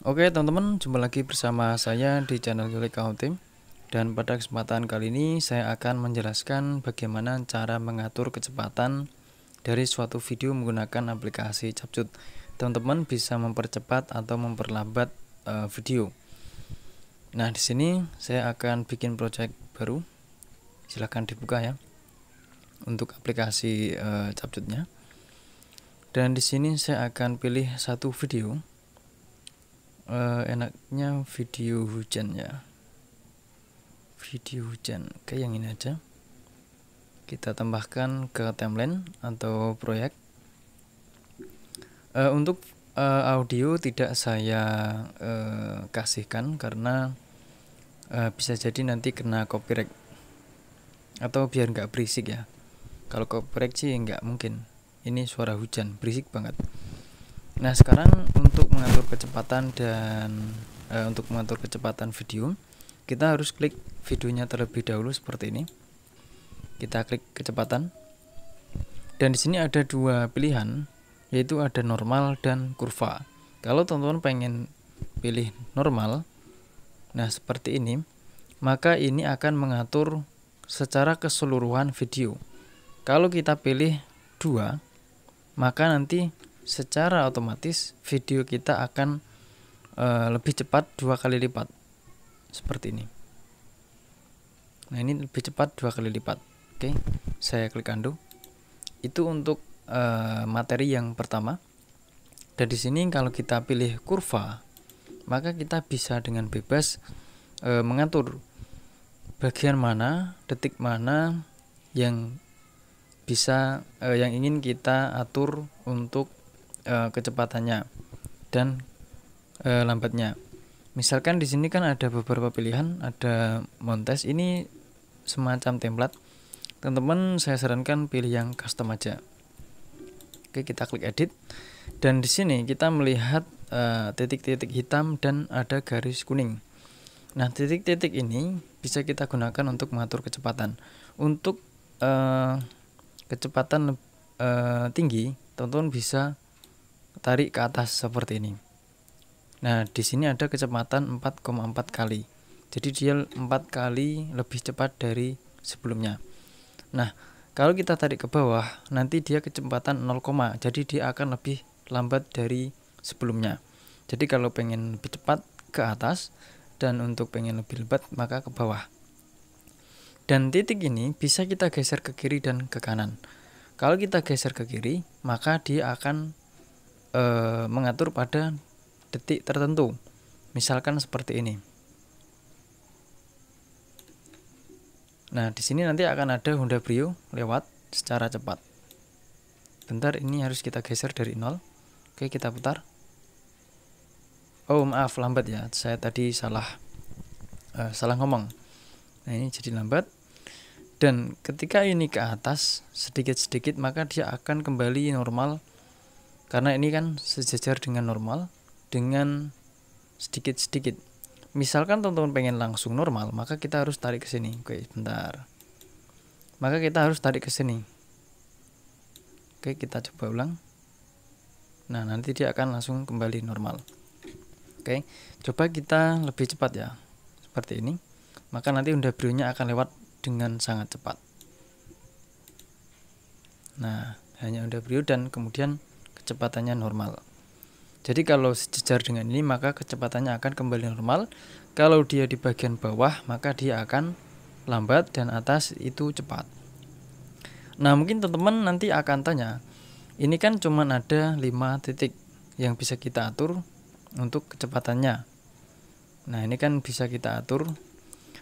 Oke teman-teman, jumpa lagi bersama saya di channel Yulik Accounting Dan pada kesempatan kali ini saya akan menjelaskan bagaimana cara mengatur kecepatan dari suatu video menggunakan aplikasi Capcut Teman-teman bisa mempercepat atau memperlambat uh, video Nah di sini saya akan bikin project baru Silahkan dibuka ya Untuk aplikasi uh, Capcutnya dan di sini saya akan pilih satu video uh, enaknya video hujan ya video hujan kayak yang ini aja kita tambahkan ke timeline atau proyek uh, untuk uh, audio tidak saya uh, kasihkan karena uh, bisa jadi nanti kena copyright atau biar nggak berisik ya kalau copyright sih nggak mungkin ini suara hujan berisik banget Nah, sekarang untuk mengatur kecepatan dan e, untuk mengatur kecepatan video, kita harus klik videonya terlebih dahulu seperti ini. Kita klik kecepatan. Dan di sini ada dua pilihan, yaitu ada normal dan kurva. Kalau teman-teman pengen pilih normal, nah seperti ini, maka ini akan mengatur secara keseluruhan video. Kalau kita pilih dua, maka nanti secara otomatis video kita akan e, lebih cepat dua kali lipat seperti ini nah ini lebih cepat dua kali lipat oke saya klik undo itu untuk e, materi yang pertama dan di sini kalau kita pilih kurva maka kita bisa dengan bebas e, mengatur bagian mana detik mana yang bisa eh, yang ingin kita atur untuk e, kecepatannya dan e, lambatnya. Misalkan di sini kan ada beberapa pilihan, ada Montes ini semacam template. Teman-teman saya sarankan pilih yang custom aja. Oke, kita klik edit dan di sini kita melihat eh, titik-titik e, hitam dan ada garis kuning. Nah, titik-titik ini bisa kita gunakan untuk mengatur kecepatan. Untuk uh, kecepatan uh, tinggi, teman-teman bisa tarik ke atas seperti ini. Nah, di sini ada kecepatan 4,4 kali. Jadi dia 4 kali lebih cepat dari sebelumnya. Nah, kalau kita tarik ke bawah, nanti dia kecepatan 0, jadi dia akan lebih lambat dari sebelumnya. Jadi kalau pengen lebih cepat ke atas dan untuk pengen lebih lebat maka ke bawah. Dan titik ini bisa kita geser ke kiri dan ke kanan. Kalau kita geser ke kiri, maka dia akan e, mengatur pada detik tertentu. Misalkan seperti ini. Nah, di sini nanti akan ada Honda Brio lewat secara cepat. Bentar, ini harus kita geser dari nol. Oke, kita putar. Oh, maaf, lambat ya. Saya tadi salah uh, salah ngomong. Nah, ini jadi lambat. Dan ketika ini ke atas sedikit-sedikit, maka dia akan kembali normal karena ini kan sejajar dengan normal dengan sedikit-sedikit misalkan teman-teman pengen langsung normal maka kita harus tarik ke sini oke bentar maka kita harus tarik ke sini oke kita coba ulang nah nanti dia akan langsung kembali normal oke coba kita lebih cepat ya seperti ini maka nanti unda brionya akan lewat dengan sangat cepat nah hanya unda brio dan kemudian kecepatannya normal. Jadi kalau sejajar dengan ini maka kecepatannya akan kembali normal. Kalau dia di bagian bawah maka dia akan lambat dan atas itu cepat. Nah mungkin teman-teman nanti akan tanya, ini kan cuma ada 5 titik yang bisa kita atur untuk kecepatannya. Nah ini kan bisa kita atur.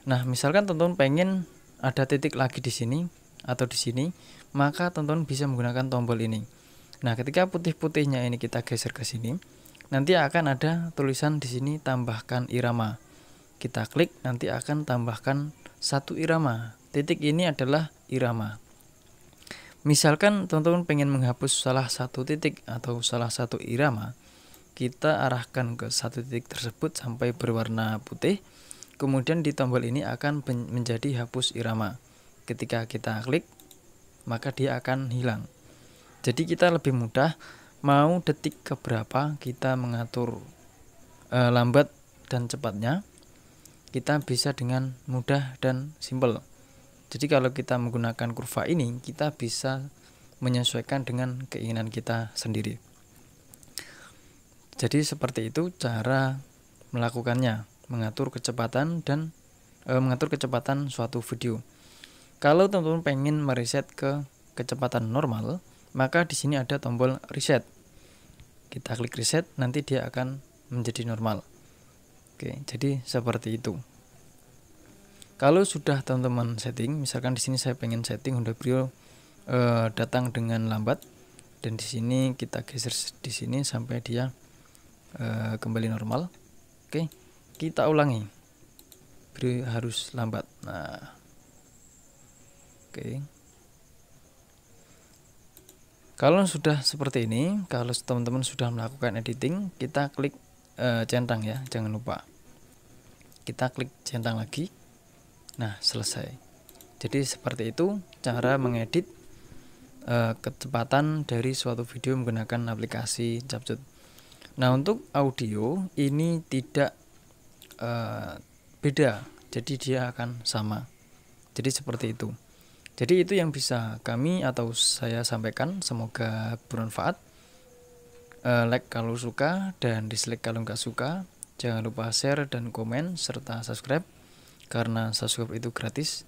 Nah misalkan teman-teman pengen ada titik lagi di sini atau di sini, maka teman-teman bisa menggunakan tombol ini Nah, ketika putih-putihnya ini kita geser ke sini, nanti akan ada tulisan di sini tambahkan irama. Kita klik, nanti akan tambahkan satu irama. Titik ini adalah irama. Misalkan teman-teman pengen menghapus salah satu titik atau salah satu irama, kita arahkan ke satu titik tersebut sampai berwarna putih. Kemudian di tombol ini akan menjadi hapus irama. Ketika kita klik, maka dia akan hilang jadi kita lebih mudah mau detik ke berapa kita mengatur e, lambat dan cepatnya kita bisa dengan mudah dan simple jadi kalau kita menggunakan kurva ini kita bisa menyesuaikan dengan keinginan kita sendiri jadi seperti itu cara melakukannya mengatur kecepatan dan e, mengatur kecepatan suatu video kalau teman-teman pengen mereset ke kecepatan normal maka di sini ada tombol reset. Kita klik reset, nanti dia akan menjadi normal. Oke, jadi seperti itu. Kalau sudah teman-teman setting, misalkan di sini saya pengen setting Honda Brio eh, datang dengan lambat dan di sini kita geser di sini sampai dia eh, kembali normal. Oke, kita ulangi. Brio harus lambat. Nah. Oke. Kalau sudah seperti ini, kalau teman-teman sudah melakukan editing, kita klik e, centang ya, jangan lupa. Kita klik centang lagi. Nah, selesai. Jadi seperti itu cara mengedit e, kecepatan dari suatu video menggunakan aplikasi CapCut. Nah, untuk audio ini tidak e, beda, jadi dia akan sama. Jadi seperti itu. Jadi itu yang bisa kami atau saya sampaikan. Semoga bermanfaat. Uh, like kalau suka dan dislike kalau nggak suka. Jangan lupa share dan komen serta subscribe karena subscribe itu gratis.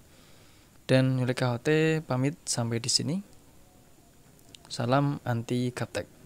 Dan Yulika Hote pamit sampai di sini. Salam anti gaptek.